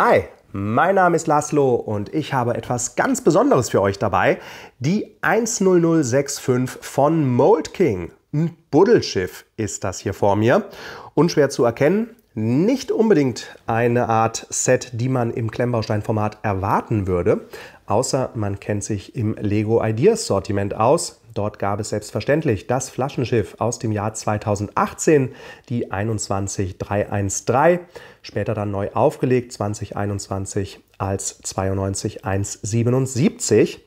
Hi, mein Name ist Laszlo und ich habe etwas ganz Besonderes für euch dabei. Die 10065 von Mold King. Ein Buddelschiff ist das hier vor mir. Unschwer zu erkennen, nicht unbedingt eine Art Set, die man im Klemmbausteinformat erwarten würde, außer man kennt sich im Lego Ideas Sortiment aus. Dort gab es selbstverständlich das Flaschenschiff aus dem Jahr 2018, die 21313, später dann neu aufgelegt 2021 als 92177.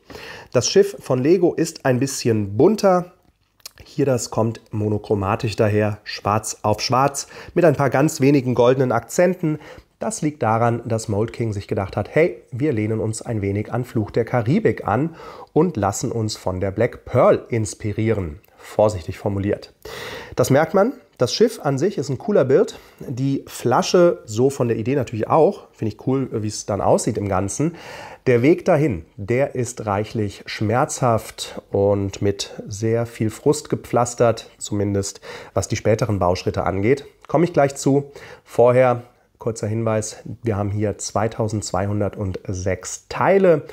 Das Schiff von Lego ist ein bisschen bunter, hier das kommt monochromatisch daher, schwarz auf schwarz, mit ein paar ganz wenigen goldenen Akzenten. Das liegt daran, dass Mold King sich gedacht hat, hey, wir lehnen uns ein wenig an Fluch der Karibik an und lassen uns von der Black Pearl inspirieren. Vorsichtig formuliert. Das merkt man. Das Schiff an sich ist ein cooler Bild. Die Flasche, so von der Idee natürlich auch, finde ich cool, wie es dann aussieht im Ganzen. Der Weg dahin, der ist reichlich schmerzhaft und mit sehr viel Frust gepflastert, zumindest was die späteren Bauschritte angeht. Komme ich gleich zu. Vorher Kurzer Hinweis, wir haben hier 2206 Teile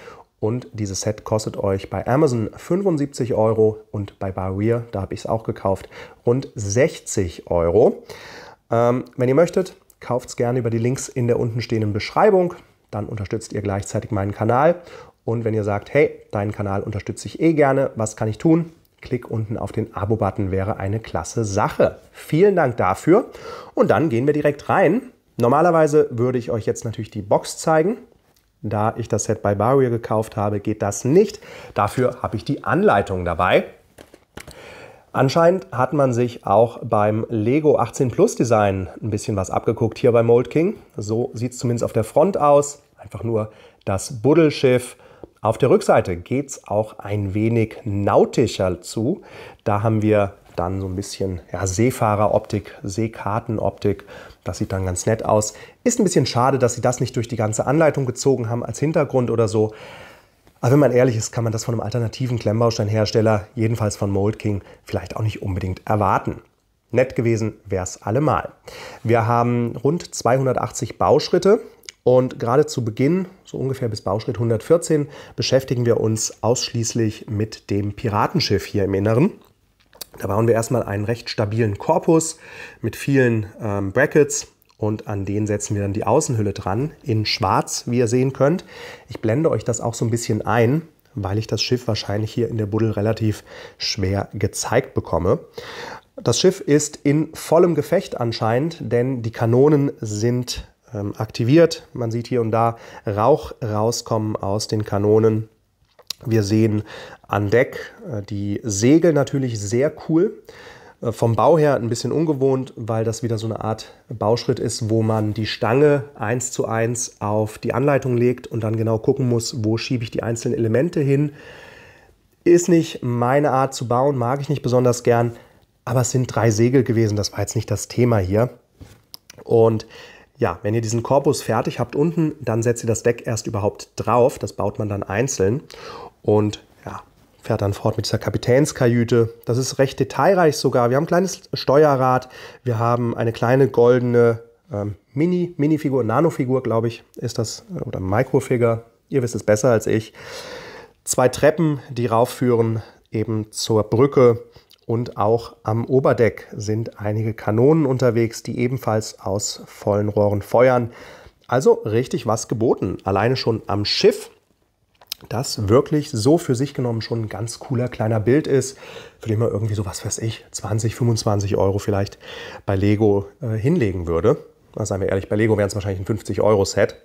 und dieses Set kostet euch bei Amazon 75 Euro und bei Barrier, da habe ich es auch gekauft, rund 60 Euro. Ähm, wenn ihr möchtet, kauft es gerne über die Links in der untenstehenden Beschreibung. Dann unterstützt ihr gleichzeitig meinen Kanal. Und wenn ihr sagt, hey, deinen Kanal unterstütze ich eh gerne, was kann ich tun? Klick unten auf den Abo-Button wäre eine klasse Sache. Vielen Dank dafür. Und dann gehen wir direkt rein Normalerweise würde ich euch jetzt natürlich die Box zeigen. Da ich das Set bei Barrier gekauft habe, geht das nicht. Dafür habe ich die Anleitung dabei. Anscheinend hat man sich auch beim Lego 18 Plus Design ein bisschen was abgeguckt hier bei Mold King. So sieht es zumindest auf der Front aus. Einfach nur das Buddelschiff. Auf der Rückseite geht es auch ein wenig nautischer zu. Da haben wir dann so ein bisschen ja, Seefahreroptik, Seekartenoptik. Das sieht dann ganz nett aus. Ist ein bisschen schade, dass sie das nicht durch die ganze Anleitung gezogen haben als Hintergrund oder so. Aber wenn man ehrlich ist, kann man das von einem alternativen Klemmbausteinhersteller, jedenfalls von Mold King, vielleicht auch nicht unbedingt erwarten. Nett gewesen wäre es allemal. Wir haben rund 280 Bauschritte und gerade zu Beginn, so ungefähr bis Bauschritt 114, beschäftigen wir uns ausschließlich mit dem Piratenschiff hier im Inneren. Da bauen wir erstmal einen recht stabilen Korpus mit vielen ähm, Brackets und an den setzen wir dann die Außenhülle dran in schwarz, wie ihr sehen könnt. Ich blende euch das auch so ein bisschen ein, weil ich das Schiff wahrscheinlich hier in der Buddel relativ schwer gezeigt bekomme. Das Schiff ist in vollem Gefecht anscheinend, denn die Kanonen sind ähm, aktiviert. Man sieht hier und da Rauch rauskommen aus den Kanonen. Wir sehen an Deck äh, die Segel natürlich sehr cool. Äh, vom Bau her ein bisschen ungewohnt, weil das wieder so eine Art Bauschritt ist, wo man die Stange eins zu eins auf die Anleitung legt und dann genau gucken muss, wo schiebe ich die einzelnen Elemente hin. Ist nicht meine Art zu bauen, mag ich nicht besonders gern, aber es sind drei Segel gewesen, das war jetzt nicht das Thema hier. Und ja, wenn ihr diesen Korpus fertig habt unten, dann setzt ihr das Deck erst überhaupt drauf, das baut man dann einzeln und ja, fährt dann fort mit dieser Kapitänskajüte. Das ist recht detailreich sogar. Wir haben ein kleines Steuerrad, wir haben eine kleine goldene ähm, Mini, Minifigur, Nanofigur, glaube ich, ist das, äh, oder Microfigur. Ihr wisst es besser als ich. Zwei Treppen, die raufführen eben zur Brücke und auch am Oberdeck sind einige Kanonen unterwegs, die ebenfalls aus vollen Rohren feuern. Also richtig was geboten. Alleine schon am Schiff das wirklich so für sich genommen schon ein ganz cooler kleiner Bild ist, für den man irgendwie so, was weiß ich, 20, 25 Euro vielleicht bei Lego äh, hinlegen würde. Na, seien wir ehrlich, bei Lego wären es wahrscheinlich ein 50-Euro-Set.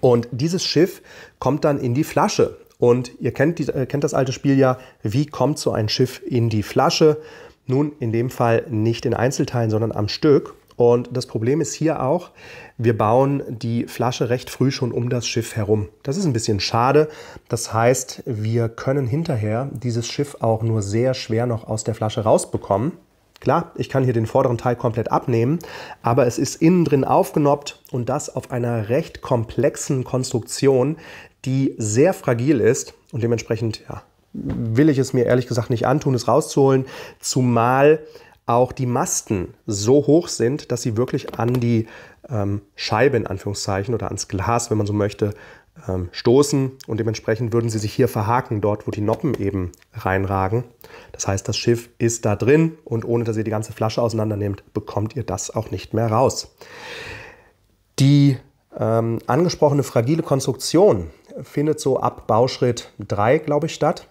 Und dieses Schiff kommt dann in die Flasche. Und ihr kennt, die, äh, kennt das alte Spiel ja, wie kommt so ein Schiff in die Flasche? Nun, in dem Fall nicht in Einzelteilen, sondern am Stück. Und das Problem ist hier auch, wir bauen die Flasche recht früh schon um das Schiff herum. Das ist ein bisschen schade. Das heißt, wir können hinterher dieses Schiff auch nur sehr schwer noch aus der Flasche rausbekommen. Klar, ich kann hier den vorderen Teil komplett abnehmen, aber es ist innen drin aufgenoppt und das auf einer recht komplexen Konstruktion, die sehr fragil ist und dementsprechend ja, will ich es mir ehrlich gesagt nicht antun, es rauszuholen, zumal auch die Masten so hoch sind, dass sie wirklich an die ähm, Scheibe in Anführungszeichen oder ans Glas, wenn man so möchte, ähm, stoßen und dementsprechend würden sie sich hier verhaken, dort wo die Noppen eben reinragen. Das heißt, das Schiff ist da drin und ohne dass ihr die ganze Flasche auseinandernehmt, bekommt ihr das auch nicht mehr raus. Die ähm, angesprochene fragile Konstruktion findet so ab Bauschritt 3, glaube ich, statt.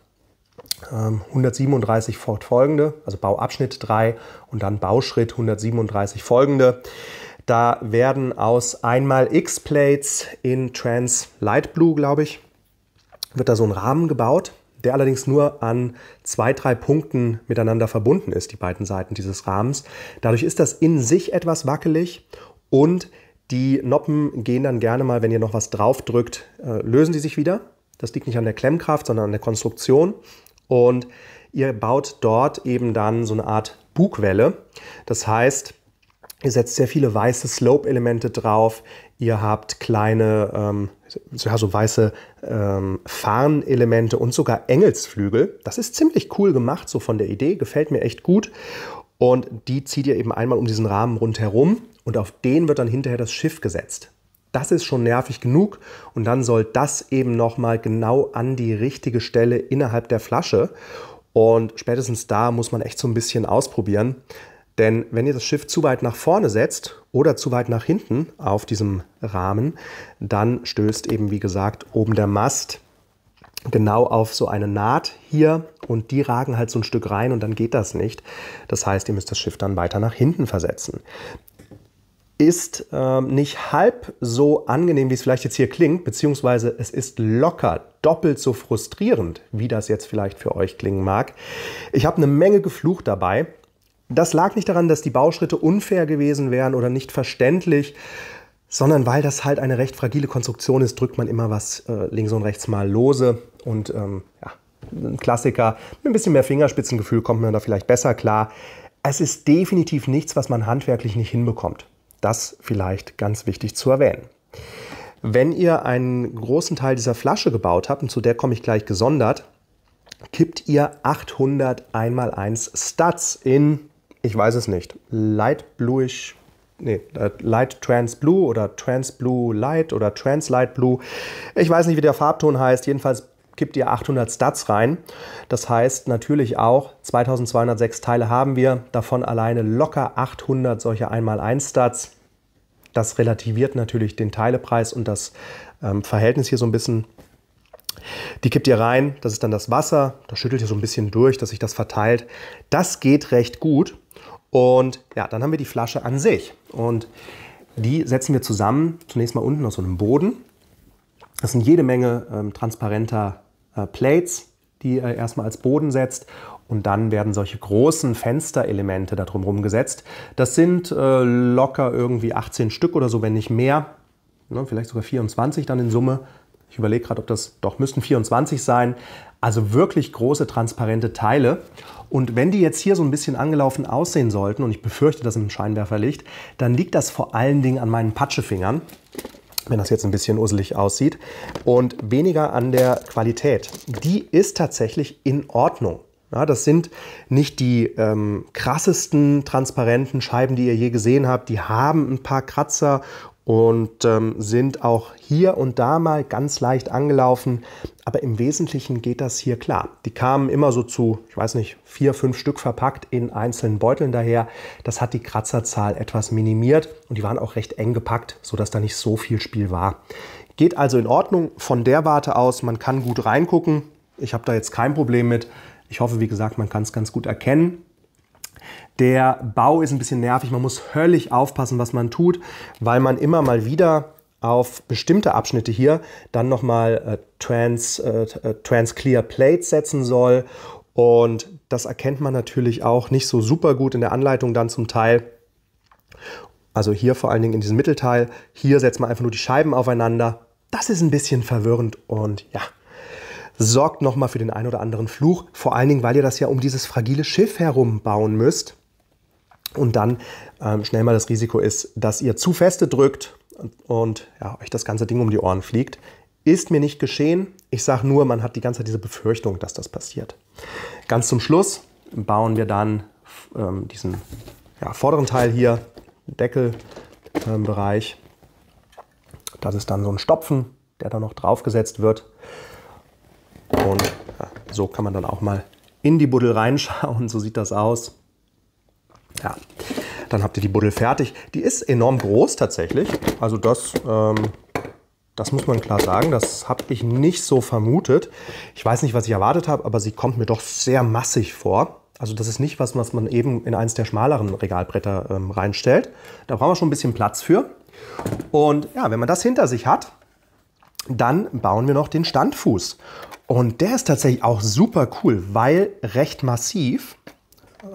137 ähm, fortfolgende, also Bauabschnitt 3 und dann Bauschritt 137 folgende. Da werden aus einmal X-Plates in Trans Light Blue, glaube ich, wird da so ein Rahmen gebaut, der allerdings nur an zwei, drei Punkten miteinander verbunden ist, die beiden Seiten dieses Rahmens. Dadurch ist das in sich etwas wackelig und die Noppen gehen dann gerne mal, wenn ihr noch was draufdrückt, äh, lösen die sich wieder das liegt nicht an der Klemmkraft, sondern an der Konstruktion. Und ihr baut dort eben dann so eine Art Bugwelle. Das heißt, ihr setzt sehr viele weiße Slope-Elemente drauf. Ihr habt kleine, ähm, ja, so weiße ähm, Fahnenelemente und sogar Engelsflügel. Das ist ziemlich cool gemacht, so von der Idee. Gefällt mir echt gut. Und die zieht ihr eben einmal um diesen Rahmen rundherum und auf den wird dann hinterher das Schiff gesetzt. Das ist schon nervig genug und dann soll das eben nochmal genau an die richtige Stelle innerhalb der Flasche. Und spätestens da muss man echt so ein bisschen ausprobieren. Denn wenn ihr das Schiff zu weit nach vorne setzt oder zu weit nach hinten auf diesem Rahmen, dann stößt eben, wie gesagt, oben der Mast genau auf so eine Naht hier und die ragen halt so ein Stück rein und dann geht das nicht. Das heißt, ihr müsst das Schiff dann weiter nach hinten versetzen ist ähm, nicht halb so angenehm, wie es vielleicht jetzt hier klingt, beziehungsweise es ist locker doppelt so frustrierend, wie das jetzt vielleicht für euch klingen mag. Ich habe eine Menge geflucht dabei. Das lag nicht daran, dass die Bauschritte unfair gewesen wären oder nicht verständlich, sondern weil das halt eine recht fragile Konstruktion ist, drückt man immer was äh, links und rechts mal lose und ähm, ja, ein Klassiker. Mit ein bisschen mehr Fingerspitzengefühl kommt man da vielleicht besser klar. Es ist definitiv nichts, was man handwerklich nicht hinbekommt. Das vielleicht ganz wichtig zu erwähnen. Wenn ihr einen großen Teil dieser Flasche gebaut habt, und zu der komme ich gleich gesondert, kippt ihr 800 1x1 Stats in, ich weiß es nicht, light bluish, nee, äh, light trans blue oder trans blue light oder trans light blue. Ich weiß nicht, wie der Farbton heißt, jedenfalls kippt ihr 800 Stats rein. Das heißt natürlich auch, 2206 Teile haben wir, davon alleine locker 800 solche 1x1 Stats. Das relativiert natürlich den Teilepreis und das ähm, Verhältnis hier so ein bisschen. Die kippt ihr rein, das ist dann das Wasser, das schüttelt ihr so ein bisschen durch, dass sich das verteilt. Das geht recht gut und ja, dann haben wir die Flasche an sich und die setzen wir zusammen, zunächst mal unten auf so einem Boden das sind jede Menge ähm, transparenter äh, Plates, die er erstmal als Boden setzt. Und dann werden solche großen Fensterelemente da drumherum gesetzt. Das sind äh, locker irgendwie 18 Stück oder so, wenn nicht mehr. Ne, vielleicht sogar 24 dann in Summe. Ich überlege gerade, ob das doch müssten 24 sein. Also wirklich große transparente Teile. Und wenn die jetzt hier so ein bisschen angelaufen aussehen sollten, und ich befürchte das im Scheinwerferlicht, dann liegt das vor allen Dingen an meinen Patschefingern wenn das jetzt ein bisschen uselig aussieht, und weniger an der Qualität. Die ist tatsächlich in Ordnung. Ja, das sind nicht die ähm, krassesten transparenten Scheiben, die ihr je gesehen habt. Die haben ein paar Kratzer und ähm, sind auch hier und da mal ganz leicht angelaufen aber im Wesentlichen geht das hier klar. Die kamen immer so zu, ich weiß nicht, vier, fünf Stück verpackt in einzelnen Beuteln daher. Das hat die Kratzerzahl etwas minimiert und die waren auch recht eng gepackt, sodass da nicht so viel Spiel war. Geht also in Ordnung von der Warte aus. Man kann gut reingucken. Ich habe da jetzt kein Problem mit. Ich hoffe, wie gesagt, man kann es ganz gut erkennen. Der Bau ist ein bisschen nervig. Man muss höllisch aufpassen, was man tut, weil man immer mal wieder auf bestimmte Abschnitte hier dann nochmal äh, Trans, äh, äh Trans Clear Plate setzen soll. Und das erkennt man natürlich auch nicht so super gut in der Anleitung dann zum Teil. Also hier vor allen Dingen in diesem Mittelteil. Hier setzt man einfach nur die Scheiben aufeinander. Das ist ein bisschen verwirrend und ja, sorgt nochmal für den ein oder anderen Fluch. Vor allen Dingen, weil ihr das ja um dieses fragile Schiff herum bauen müsst. Und dann ähm, schnell mal das Risiko ist, dass ihr zu feste drückt und, und ja, euch das ganze Ding um die Ohren fliegt. Ist mir nicht geschehen. Ich sage nur, man hat die ganze Zeit diese Befürchtung, dass das passiert. Ganz zum Schluss bauen wir dann ähm, diesen ja, vorderen Teil hier, Deckelbereich. Ähm, das ist dann so ein Stopfen, der dann noch draufgesetzt wird. Und ja, so kann man dann auch mal in die Buddel reinschauen. So sieht das aus. Ja, dann habt ihr die Buddel fertig. Die ist enorm groß tatsächlich. Also das, ähm, das muss man klar sagen, das habe ich nicht so vermutet. Ich weiß nicht, was ich erwartet habe, aber sie kommt mir doch sehr massig vor. Also das ist nicht was, was man eben in eins der schmaleren Regalbretter ähm, reinstellt. Da brauchen wir schon ein bisschen Platz für. Und ja, wenn man das hinter sich hat, dann bauen wir noch den Standfuß. Und der ist tatsächlich auch super cool, weil recht massiv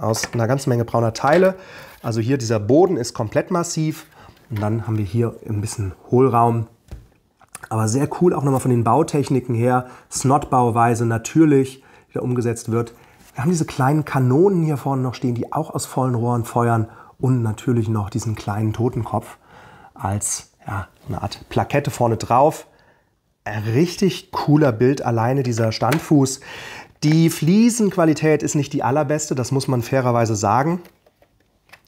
aus einer ganzen Menge brauner Teile. Also hier dieser Boden ist komplett massiv. Und dann haben wir hier ein bisschen Hohlraum. Aber sehr cool auch nochmal von den Bautechniken her. Snot-Bauweise natürlich, die da umgesetzt wird. Wir haben diese kleinen Kanonen hier vorne noch stehen, die auch aus vollen Rohren feuern. Und natürlich noch diesen kleinen Totenkopf als ja, eine Art Plakette vorne drauf. Ein richtig cooler Bild alleine dieser Standfuß. Die Fliesenqualität ist nicht die allerbeste, das muss man fairerweise sagen.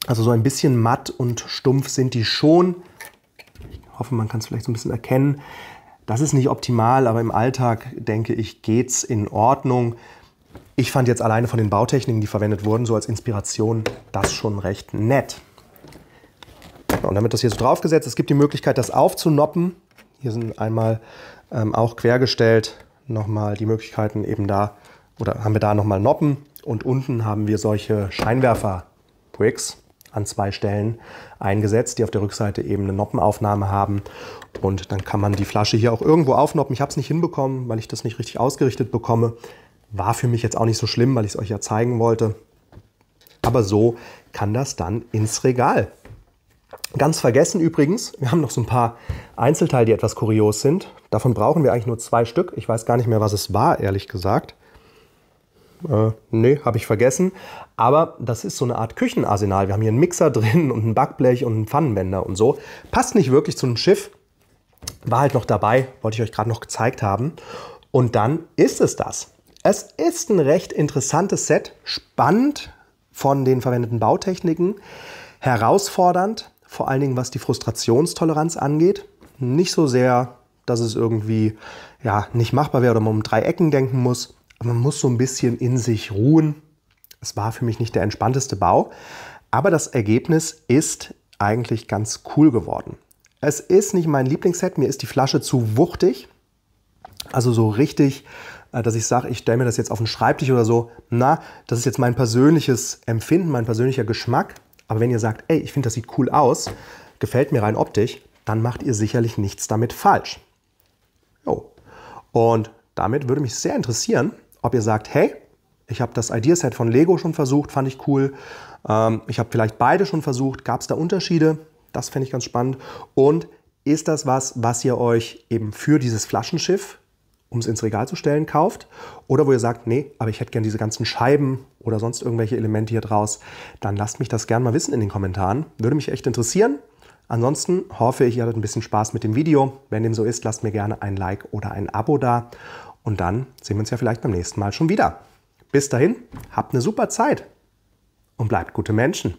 Also so ein bisschen matt und stumpf sind die schon. Ich hoffe, man kann es vielleicht so ein bisschen erkennen. Das ist nicht optimal, aber im Alltag denke ich, geht es in Ordnung. Ich fand jetzt alleine von den Bautechniken, die verwendet wurden, so als Inspiration, das schon recht nett. Und damit das hier so draufgesetzt, es gibt die Möglichkeit, das aufzunoppen. Hier sind einmal ähm, auch quergestellt nochmal die Möglichkeiten eben da, oder haben wir da nochmal Noppen. Und unten haben wir solche Scheinwerfer-Bricks an zwei Stellen eingesetzt, die auf der Rückseite eben eine Noppenaufnahme haben. Und dann kann man die Flasche hier auch irgendwo aufnoppen. Ich habe es nicht hinbekommen, weil ich das nicht richtig ausgerichtet bekomme. War für mich jetzt auch nicht so schlimm, weil ich es euch ja zeigen wollte. Aber so kann das dann ins Regal. Ganz vergessen übrigens, wir haben noch so ein paar Einzelteile, die etwas kurios sind. Davon brauchen wir eigentlich nur zwei Stück. Ich weiß gar nicht mehr, was es war, ehrlich gesagt äh, nee, habe ich vergessen. Aber das ist so eine Art Küchenarsenal. Wir haben hier einen Mixer drin und ein Backblech und einen Pfannenwender und so. Passt nicht wirklich zu einem Schiff. War halt noch dabei, wollte ich euch gerade noch gezeigt haben. Und dann ist es das. Es ist ein recht interessantes Set, spannend von den verwendeten Bautechniken, herausfordernd, vor allen Dingen was die Frustrationstoleranz angeht. Nicht so sehr, dass es irgendwie ja, nicht machbar wäre oder man um drei Ecken denken muss, man muss so ein bisschen in sich ruhen. Es war für mich nicht der entspannteste Bau, aber das Ergebnis ist eigentlich ganz cool geworden. Es ist nicht mein Lieblingsset, mir ist die Flasche zu wuchtig. Also so richtig, äh, dass ich sage, ich stelle mir das jetzt auf den Schreibtisch oder so. Na, das ist jetzt mein persönliches Empfinden, mein persönlicher Geschmack. Aber wenn ihr sagt, ey, ich finde, das sieht cool aus, gefällt mir rein optisch, dann macht ihr sicherlich nichts damit falsch. Jo. Und damit würde mich sehr interessieren, ob ihr sagt, hey, ich habe das Ideaset von Lego schon versucht, fand ich cool. Ähm, ich habe vielleicht beide schon versucht. Gab es da Unterschiede? Das fände ich ganz spannend. Und ist das was, was ihr euch eben für dieses Flaschenschiff, um es ins Regal zu stellen, kauft? Oder wo ihr sagt, nee, aber ich hätte gerne diese ganzen Scheiben oder sonst irgendwelche Elemente hier draus? Dann lasst mich das gerne mal wissen in den Kommentaren. Würde mich echt interessieren. Ansonsten hoffe ich, ihr hattet ein bisschen Spaß mit dem Video. Wenn dem so ist, lasst mir gerne ein Like oder ein Abo da. Und dann sehen wir uns ja vielleicht beim nächsten Mal schon wieder. Bis dahin, habt eine super Zeit und bleibt gute Menschen.